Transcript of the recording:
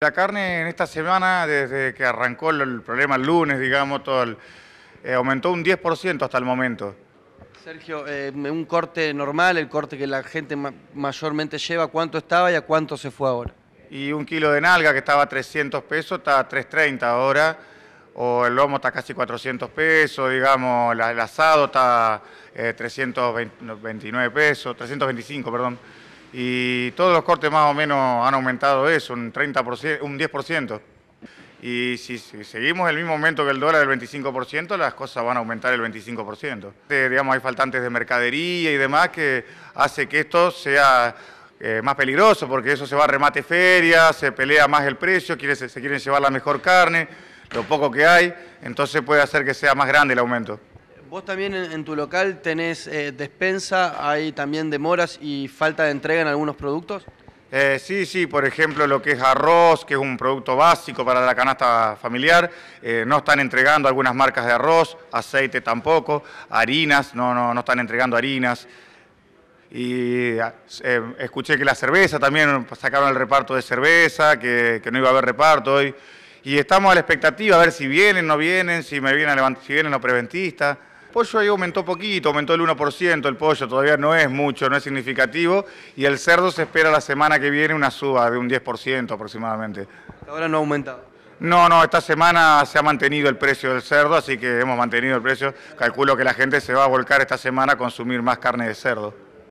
La carne en esta semana, desde que arrancó el problema el lunes, digamos, todo eh, aumentó un 10% hasta el momento. Sergio, eh, un corte normal, el corte que la gente mayormente lleva, ¿cuánto estaba y a cuánto se fue ahora? Y un kilo de nalga que estaba a 300 pesos, está a 3.30 ahora, o el lomo está casi 400 pesos, digamos, el asado está eh, 329 pesos, 325, perdón y todos los cortes más o menos han aumentado eso, un, 30%, un 10%. Y si, seguimos el mismo aumento que el dólar del 25%, las cosas van a aumentar el 25%. Eh, digamos, hay faltantes de mercadería y demás que hace que esto sea eh, más peligroso, porque eso se va a remate feria, se pelea más el precio, se quieren llevar la mejor carne, lo poco que hay, entonces puede hacer que sea más grande el aumento. Vos también en, tu local tenés eh, despensa, hay también demoras y falta de entrega en algunos productos. Eh, sí, sí, por ejemplo, lo que es arroz, que es un producto básico para la canasta familiar, eh, no están entregando algunas marcas de arroz, aceite tampoco, harinas, no, no, no están entregando harinas. Y escuché que la cerveza también sacaron el reparto de cerveza, que, no iba a haber reparto hoy. Y estamos a la expectativa, a ver si vienen, no vienen, si me vienen si vienen los preventistas pollo ahí aumentó poquito, aumentó el 1%, el pollo todavía no es mucho, no es significativo, y el cerdo se espera la semana que viene una suba de un 10% aproximadamente. Ahora no ha aumentado. No, no, esta semana se ha mantenido el precio del cerdo, así que hemos mantenido el precio. Calculo que la gente se va a volcar esta semana a consumir más carne de cerdo.